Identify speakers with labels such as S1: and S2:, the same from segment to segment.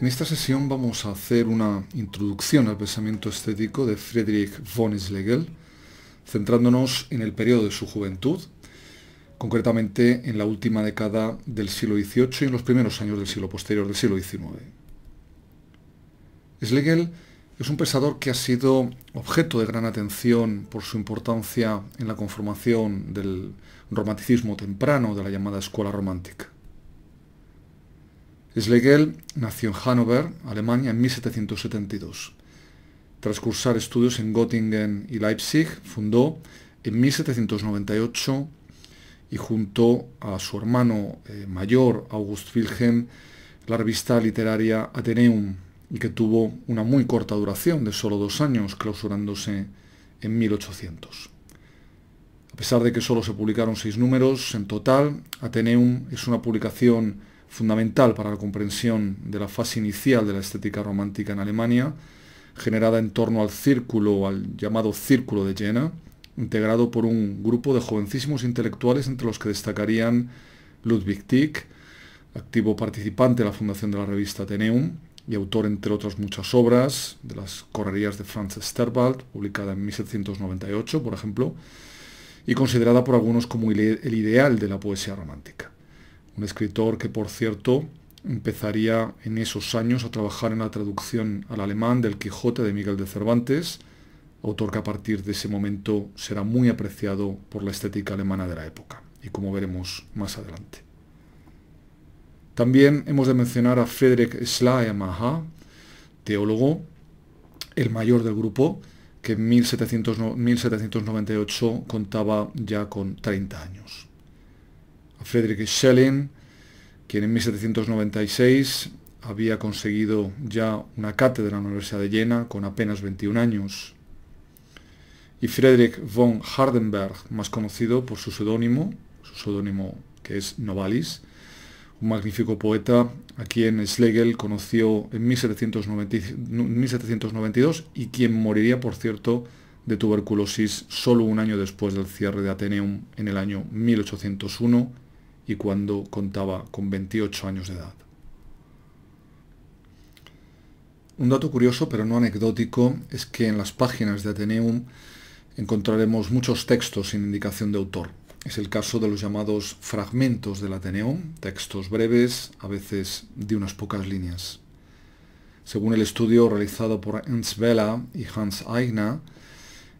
S1: En esta sesión vamos a hacer una introducción al pensamiento estético de Friedrich von Schlegel, centrándonos en el periodo de su juventud, concretamente en la última década del siglo XVIII y en los primeros años del siglo posterior del siglo XIX. Schlegel es un pensador que ha sido objeto de gran atención por su importancia en la conformación del romanticismo temprano de la llamada escuela romántica. Schlegel nació en Hannover, Alemania, en 1772. Tras cursar estudios en Göttingen y Leipzig, fundó en 1798 y junto a su hermano eh, mayor, August Wilhelm, la revista literaria Ateneum, y que tuvo una muy corta duración de solo dos años, clausurándose en 1800. A pesar de que solo se publicaron seis números en total, Ateneum es una publicación fundamental para la comprensión de la fase inicial de la estética romántica en Alemania, generada en torno al círculo, al llamado Círculo de Jena, integrado por un grupo de jovencísimos intelectuales entre los que destacarían Ludwig Tieck, activo participante de la fundación de la revista Ateneum, y autor, entre otras muchas obras, de las correrías de Franz Sterbalt publicada en 1798, por ejemplo, y considerada por algunos como el ideal de la poesía romántica. Un escritor que, por cierto, empezaría en esos años a trabajar en la traducción al alemán del Quijote de Miguel de Cervantes, autor que a partir de ese momento será muy apreciado por la estética alemana de la época, y como veremos más adelante. También hemos de mencionar a Friedrich Schleiermacher, teólogo, el mayor del grupo, que en 1798 contaba ya con 30 años. A Friedrich Schelling, quien en 1796 había conseguido ya una cátedra en la Universidad de Jena con apenas 21 años. Y Friedrich von Hardenberg, más conocido por su seudónimo, su seudónimo que es Novalis, un magnífico poeta a quien Schlegel conoció en 1792 y quien moriría, por cierto, de tuberculosis solo un año después del cierre de Ateneum en el año 1801 y cuando contaba con 28 años de edad. Un dato curioso, pero no anecdótico, es que en las páginas de Ateneum encontraremos muchos textos sin indicación de autor. Es el caso de los llamados fragmentos del Ateneo, textos breves, a veces de unas pocas líneas. Según el estudio realizado por Ernst Vela y Hans Aigner,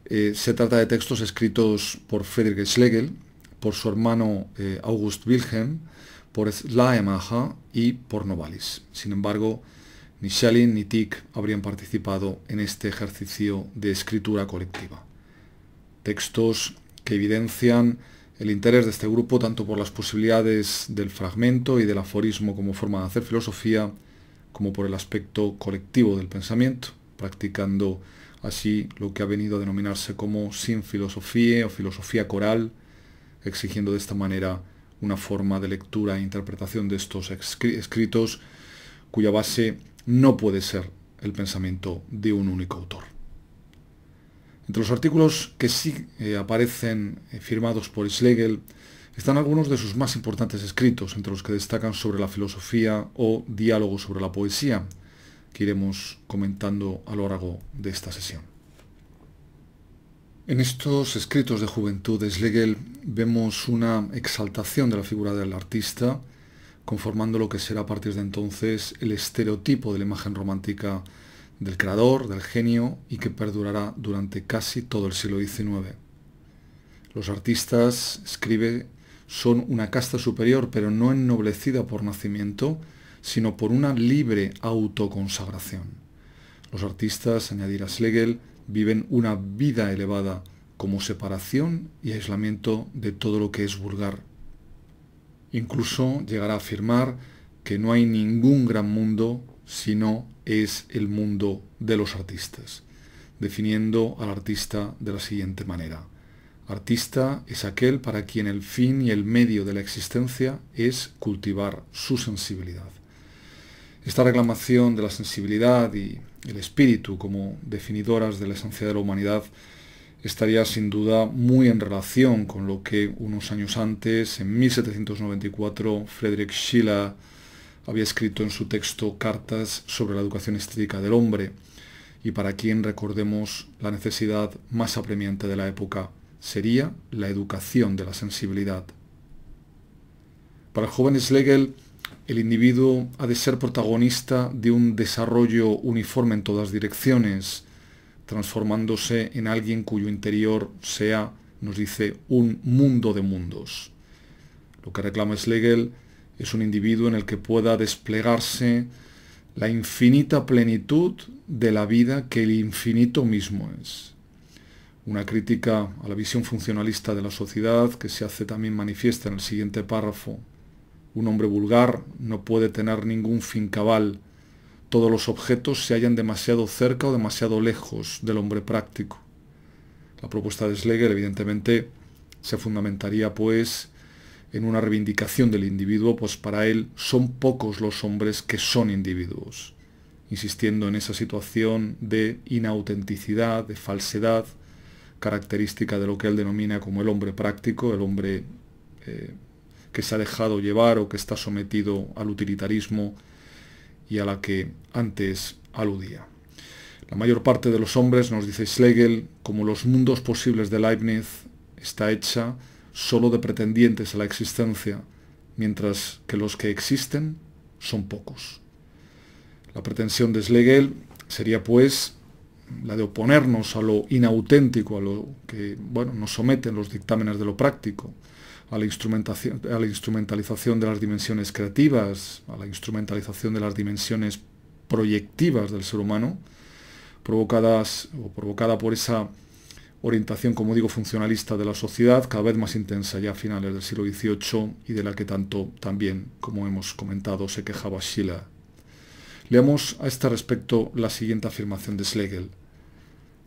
S1: eh, se trata de textos escritos por Friedrich Schlegel, por su hermano eh, August Wilhelm, por Slaemacher y por Novalis. Sin embargo, ni Schelling ni Tick habrían participado en este ejercicio de escritura colectiva. Textos que evidencian el interés de este grupo tanto por las posibilidades del fragmento y del aforismo como forma de hacer filosofía, como por el aspecto colectivo del pensamiento, practicando así lo que ha venido a denominarse como sin filosofía o filosofía coral, exigiendo de esta manera una forma de lectura e interpretación de estos escritos cuya base no puede ser el pensamiento de un único autor. Entre los artículos que sí eh, aparecen eh, firmados por Schlegel están algunos de sus más importantes escritos, entre los que destacan sobre la filosofía o diálogo sobre la poesía, que iremos comentando a lo largo de esta sesión. En estos escritos de juventud de Schlegel vemos una exaltación de la figura del artista, conformando lo que será a partir de entonces el estereotipo de la imagen romántica del creador, del genio y que perdurará durante casi todo el siglo XIX. Los artistas, escribe, son una casta superior, pero no ennoblecida por nacimiento, sino por una libre autoconsagración. Los artistas, añadirá Schlegel, viven una vida elevada como separación y aislamiento de todo lo que es vulgar. Incluso llegará a afirmar que no hay ningún gran mundo sino es el mundo de los artistas, definiendo al artista de la siguiente manera. Artista es aquel para quien el fin y el medio de la existencia es cultivar su sensibilidad. Esta reclamación de la sensibilidad y el espíritu como definidoras de la esencia de la humanidad estaría sin duda muy en relación con lo que unos años antes, en 1794, Frederick Schiller había escrito en su texto cartas sobre la educación estética del hombre y para quien recordemos la necesidad más apremiante de la época sería la educación de la sensibilidad. Para el joven Schlegel, el individuo ha de ser protagonista de un desarrollo uniforme en todas direcciones, transformándose en alguien cuyo interior sea, nos dice, un mundo de mundos. Lo que reclama Schlegel es un individuo en el que pueda desplegarse la infinita plenitud de la vida que el infinito mismo es. Una crítica a la visión funcionalista de la sociedad que se hace también manifiesta en el siguiente párrafo. Un hombre vulgar no puede tener ningún fin cabal. Todos los objetos se hallan demasiado cerca o demasiado lejos del hombre práctico. La propuesta de Schlegel, evidentemente, se fundamentaría pues en una reivindicación del individuo, pues para él son pocos los hombres que son individuos, insistiendo en esa situación de inautenticidad, de falsedad, característica de lo que él denomina como el hombre práctico, el hombre eh, que se ha dejado llevar o que está sometido al utilitarismo y a la que antes aludía. La mayor parte de los hombres, nos dice Schlegel, como los mundos posibles de Leibniz, está hecha solo de pretendientes a la existencia, mientras que los que existen son pocos. La pretensión de Schlegel sería pues la de oponernos a lo inauténtico, a lo que bueno, nos someten los dictámenes de lo práctico, a la, instrumentación, a la instrumentalización de las dimensiones creativas, a la instrumentalización de las dimensiones proyectivas del ser humano, provocadas o provocada por esa orientación, como digo, funcionalista de la sociedad, cada vez más intensa ya a finales del siglo XVIII y de la que tanto también, como hemos comentado, se quejaba Schiller. Leamos a este respecto la siguiente afirmación de Schlegel.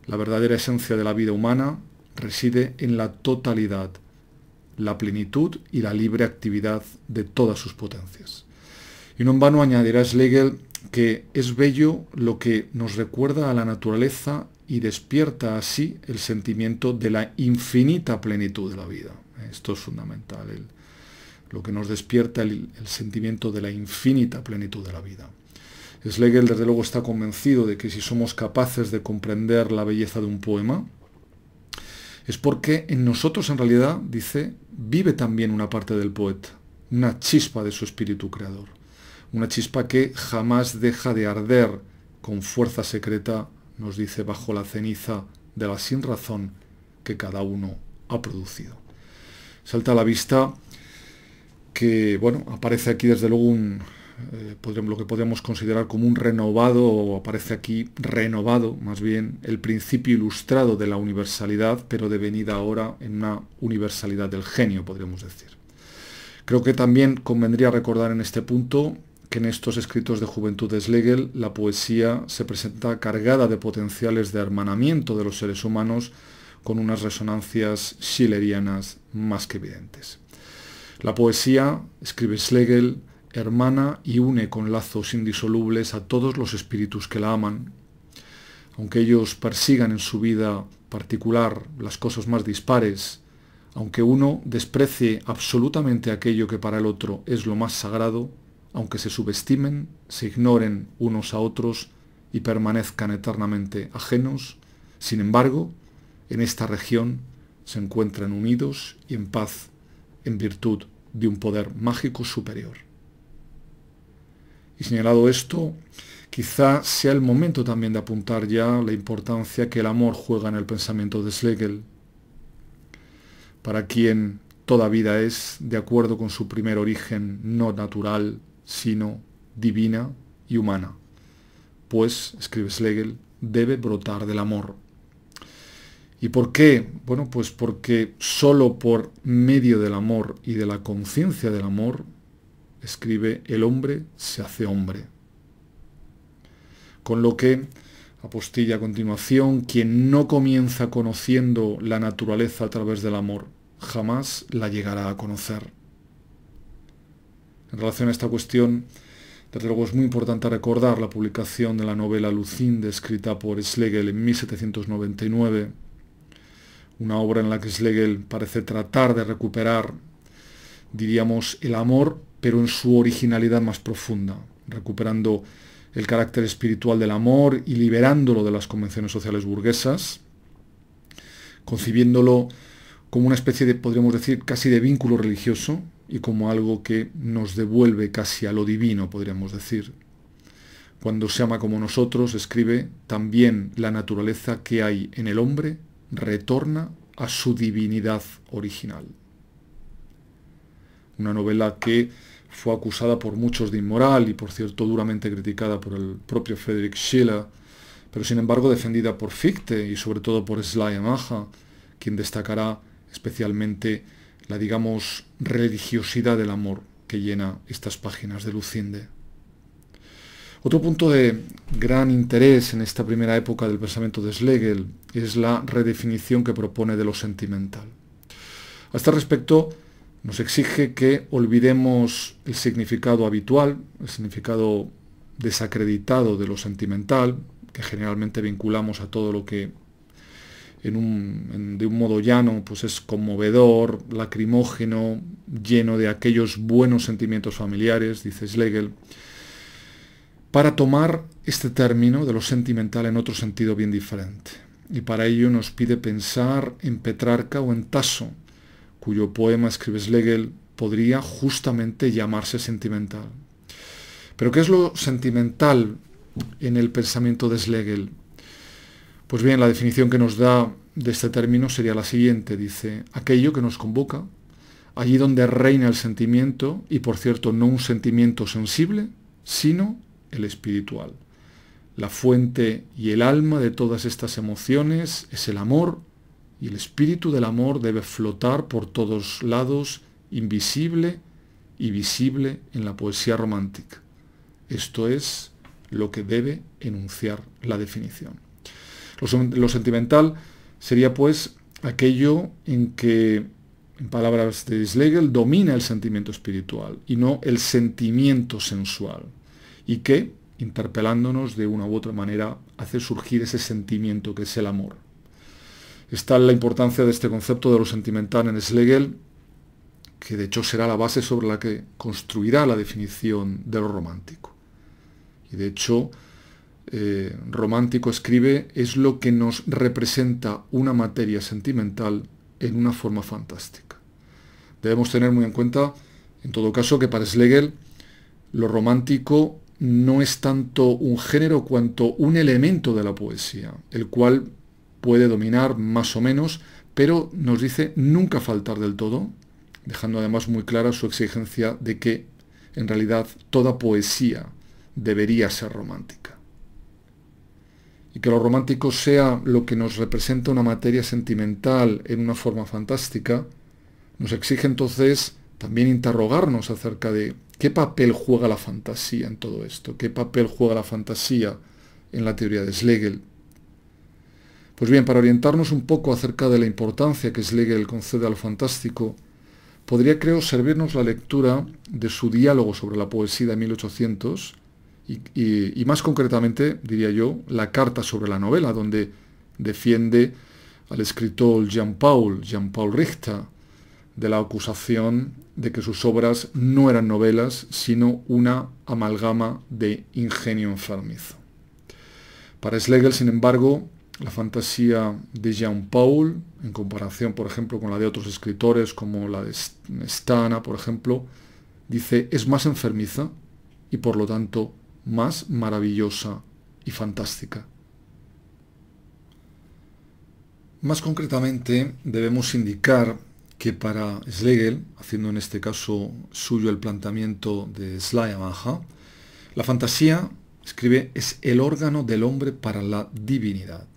S1: La verdadera esencia de la vida humana reside en la totalidad, la plenitud y la libre actividad de todas sus potencias. Y no en vano añadirá Schlegel que es bello lo que nos recuerda a la naturaleza y despierta así el sentimiento de la infinita plenitud de la vida. Esto es fundamental, lo que nos despierta el, el, sentimiento de la infinita plenitud de la vida. Schlegel desde luego está convencido de que si somos capaces de comprender la belleza de un poema, es porque en nosotros en realidad, dice, vive también una parte del poeta, una chispa de su espíritu creador, una chispa que jamás deja de arder con fuerza secreta nos dice bajo la ceniza de la sinrazón que cada uno ha producido. Salta a la vista que, bueno, aparece aquí desde luego un, eh, lo que podríamos considerar como un renovado, o aparece aquí renovado, más bien, el principio ilustrado de la universalidad, pero devenida ahora en una universalidad del genio, podríamos decir. Creo que también convendría recordar en este punto que en estos escritos de juventud de Schlegel la poesía se presenta cargada de potenciales de hermanamiento de los seres humanos con unas resonancias schillerianas más que evidentes. La poesía, escribe Schlegel, hermana y une con lazos indisolubles a todos los espíritus que la aman. Aunque ellos persigan en su vida particular las cosas más dispares, aunque uno desprecie absolutamente aquello que para el otro es lo más sagrado, aunque se subestimen, se ignoren unos a otros y permanezcan eternamente ajenos, sin embargo, en esta región se encuentran unidos y en paz en virtud de un poder mágico superior. Y señalado esto, quizá sea el momento también de apuntar ya la importancia que el amor juega en el pensamiento de Schlegel, para quien toda vida es, de acuerdo con su primer origen no natural, sino divina y humana. Pues, escribe Schlegel, debe brotar del amor. ¿Y por qué? Bueno, pues porque solo por medio del amor y de la conciencia del amor, escribe, el hombre se hace hombre. Con lo que, apostilla a continuación, quien no comienza conociendo la naturaleza a través del amor, jamás la llegará a conocer. En relación a esta cuestión, desde luego es muy importante recordar la publicación de la novela Lucinde, escrita por Schlegel en 1799, una obra en la que Schlegel parece tratar de recuperar, diríamos, el amor, pero en su originalidad más profunda, recuperando el carácter espiritual del amor y liberándolo de las convenciones sociales burguesas, concibiéndolo como una especie de, podríamos decir, casi de vínculo religioso, y como algo que nos devuelve casi a lo divino, podríamos decir. Cuando se ama como nosotros, escribe, también la naturaleza que hay en el hombre retorna a su divinidad original. Una novela que fue acusada por muchos de inmoral y por cierto duramente criticada por el propio Frederick Schiller, pero sin embargo defendida por Fichte y sobre todo por Sly Amaha, quien destacará especialmente la, digamos, religiosidad del amor que llena estas páginas de Lucinde. Otro punto de gran interés en esta primera época del pensamiento de Schlegel es la redefinición que propone de lo sentimental. A este respecto, nos exige que olvidemos el significado habitual, el significado desacreditado de lo sentimental, que generalmente vinculamos a todo lo que de un modo llano, pues es conmovedor, lacrimógeno, lleno de aquellos buenos sentimientos familiares, dice Schlegel, para tomar este término de lo sentimental en otro sentido bien diferente. Y para ello nos pide pensar en Petrarca o en Tasso, cuyo poema, escribe Schlegel, podría justamente llamarse sentimental. Pero ¿qué es lo sentimental en el pensamiento de Schlegel? Pues bien, la definición que nos da de este término sería la siguiente. Dice, aquello que nos convoca, allí donde reina el sentimiento, y por cierto, no un sentimiento sensible, sino el espiritual. La fuente y el alma de todas estas emociones es el amor, y el espíritu del amor debe flotar por todos lados, invisible y visible en la poesía romántica. Esto es lo que debe enunciar la definición. Lo, sentimental sería pues aquello en que, en palabras de Schlegel, domina el sentimiento espiritual y no el sentimiento sensual. Y que, interpelándonos de una u otra manera, hace surgir ese sentimiento que es el amor. Está la importancia de este concepto de lo sentimental en Schlegel, que de hecho será la base sobre la que construirá la definición de lo romántico. Y de hecho, eh, romántico escribe es lo que nos representa una materia sentimental en una forma fantástica. Debemos tener muy en cuenta, en todo caso, que para Schlegel lo romántico no es tanto un género cuanto un elemento de la poesía, el cual puede dominar más o menos, pero nos dice nunca faltar del todo, dejando además muy clara su exigencia de que en realidad toda poesía debería ser romántica y que lo romántico sea lo que nos representa una materia sentimental en una forma fantástica, nos exige entonces también interrogarnos acerca de qué papel juega la fantasía en todo esto, qué papel juega la fantasía en la teoría de Schlegel. Pues bien, para orientarnos un poco acerca de la importancia que Schlegel concede al fantástico, podría creo servirnos la lectura de su diálogo sobre la poesía de 1800, y, más concretamente, diría yo, la carta sobre la novela, donde defiende al escritor Jean-Paul, Jean-Paul Richter, de la acusación de que sus obras no eran novelas, sino una amalgama de ingenio enfermizo. Para Schlegel, sin embargo, la fantasía de Jean-Paul, en comparación, por ejemplo, con la de otros escritores, como la de Stana, por ejemplo, dice, es más enfermiza y por lo tanto más maravillosa y fantástica. Más concretamente, debemos indicar que para Schlegel, haciendo en este caso suyo el planteamiento de Slayamaha, la fantasía, escribe, es el órgano del hombre para la divinidad.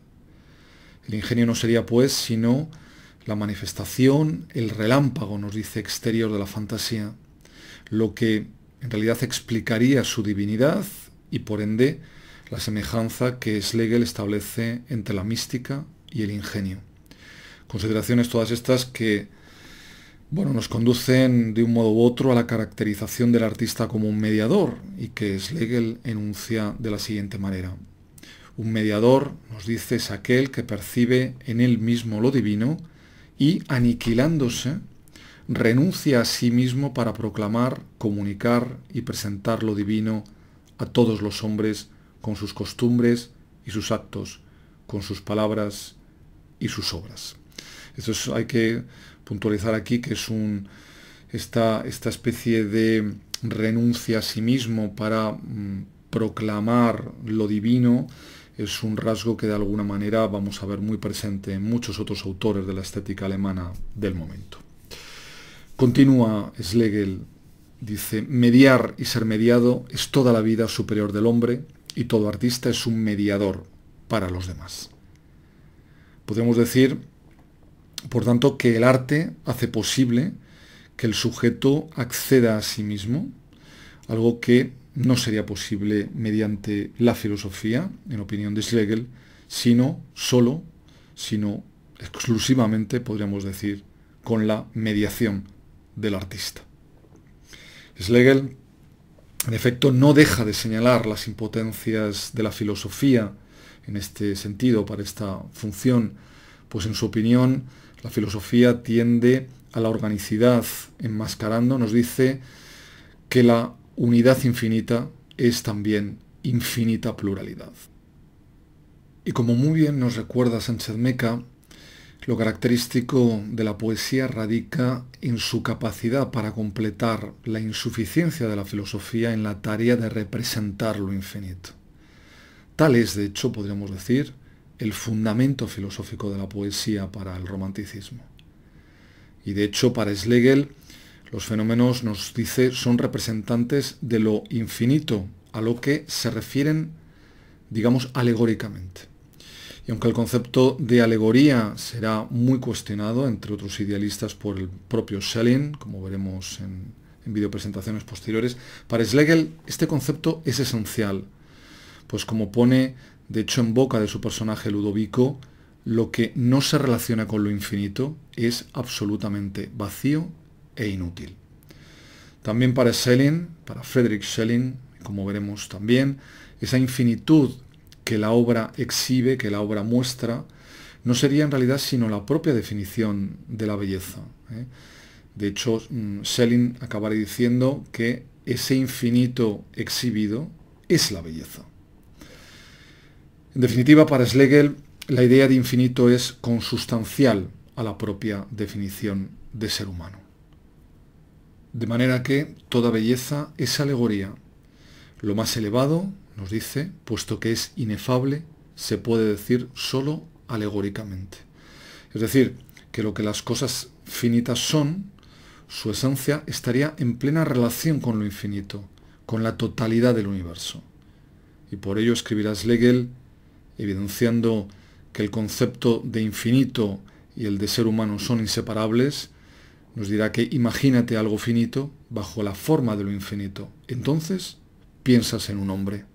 S1: El ingenio no sería pues sino la manifestación, el relámpago, nos dice exterior de la fantasía, lo que en realidad explicaría su divinidad y por ende la semejanza que Schlegel establece entre la mística y el ingenio. Consideraciones todas estas que bueno, nos conducen de un modo u otro a la caracterización del artista como un mediador y que Schlegel enuncia de la siguiente manera. Un mediador, nos dice, es aquel que percibe en él mismo lo divino y aniquilándose renuncia a sí mismo para proclamar, comunicar y presentar lo divino a todos los hombres con sus costumbres y sus actos, con sus palabras y sus obras. Esto hay que puntualizar aquí que es un, esta, especie de renuncia a sí mismo para mm, proclamar lo divino es un rasgo que de alguna manera vamos a ver muy presente en muchos otros autores de la estética alemana del momento. Continúa Schlegel, dice, mediar y ser mediado es toda la vida superior del hombre y todo artista es un mediador para los demás. Podemos decir, por tanto, que el arte hace posible que el sujeto acceda a sí mismo, algo que no sería posible mediante la filosofía, en opinión de Schlegel, sino solo, sino exclusivamente, podríamos decir, con la mediación del artista. Schlegel, en efecto, no deja de señalar las impotencias de la filosofía en este sentido, para esta función, pues en su opinión, la filosofía tiende a la organicidad, enmascarando, nos dice que la unidad infinita es también infinita pluralidad. Y como muy bien nos recuerda Sánchez Meca, lo característico de la poesía radica en su capacidad para completar la insuficiencia de la filosofía en la tarea de representar lo infinito. Tal es, de hecho, podríamos decir, el fundamento filosófico de la poesía para el romanticismo. Y de hecho, para Schlegel, los fenómenos, nos dice, son representantes de lo infinito, a lo que se refieren, digamos, alegóricamente. Y aunque el concepto de alegoría será muy cuestionado, entre otros idealistas, por el propio Schelling, como veremos en, en videopresentaciones posteriores, para Schlegel este concepto es esencial, pues como pone de hecho en boca de su personaje Ludovico, lo que no se relaciona con lo infinito es absolutamente vacío e inútil. También para Schelling, para Friedrich Schelling, como veremos también, esa infinitud que la obra exhibe, que la obra muestra, no sería en realidad sino la propia definición de la belleza. ¿eh? De hecho, mm, Schelling acabará diciendo que ese infinito exhibido es la belleza. En definitiva, para Schlegel, la idea de infinito es consustancial a la propia definición de ser humano. De manera que toda belleza es alegoría. Lo más elevado nos dice, puesto que es inefable, se puede decir solo alegóricamente. Es decir, que lo que las cosas finitas son, su esencia estaría en plena relación con lo infinito, con la totalidad del universo. Y por ello escribirá Schlegel, evidenciando que el concepto de infinito y el de ser humano son inseparables, nos dirá que imagínate algo finito bajo la forma de lo infinito. Entonces piensas en un hombre.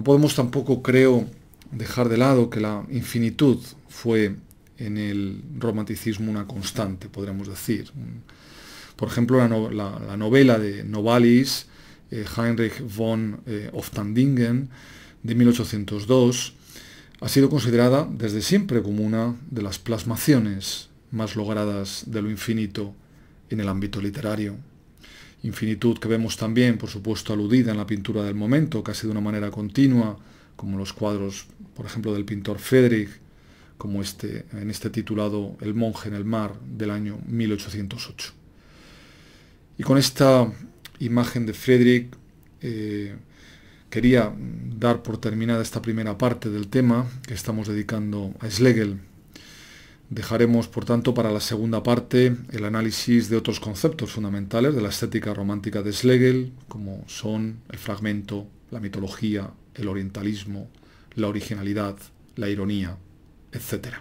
S1: No podemos tampoco, creo, dejar de lado que la infinitud fue en el romanticismo una constante, podríamos decir. Por ejemplo, la, novela de Novalis, eh, Heinrich von eh, Oftandingen, de 1802, ha sido considerada desde siempre como una de las plasmaciones más logradas de lo infinito en el ámbito literario infinitud que vemos también, por supuesto, aludida en la pintura del momento, casi de una manera continua, como los cuadros, por ejemplo, del pintor Friedrich, como este, en este titulado El monje en el mar del año 1808. Y con esta imagen de Friedrich eh, quería dar por terminada esta primera parte del tema que estamos dedicando a Schlegel Dejaremos, por tanto, para la segunda parte el análisis de otros conceptos fundamentales de la estética romántica de Schlegel, como son el fragmento, la mitología, el orientalismo, la originalidad, la ironía, etc.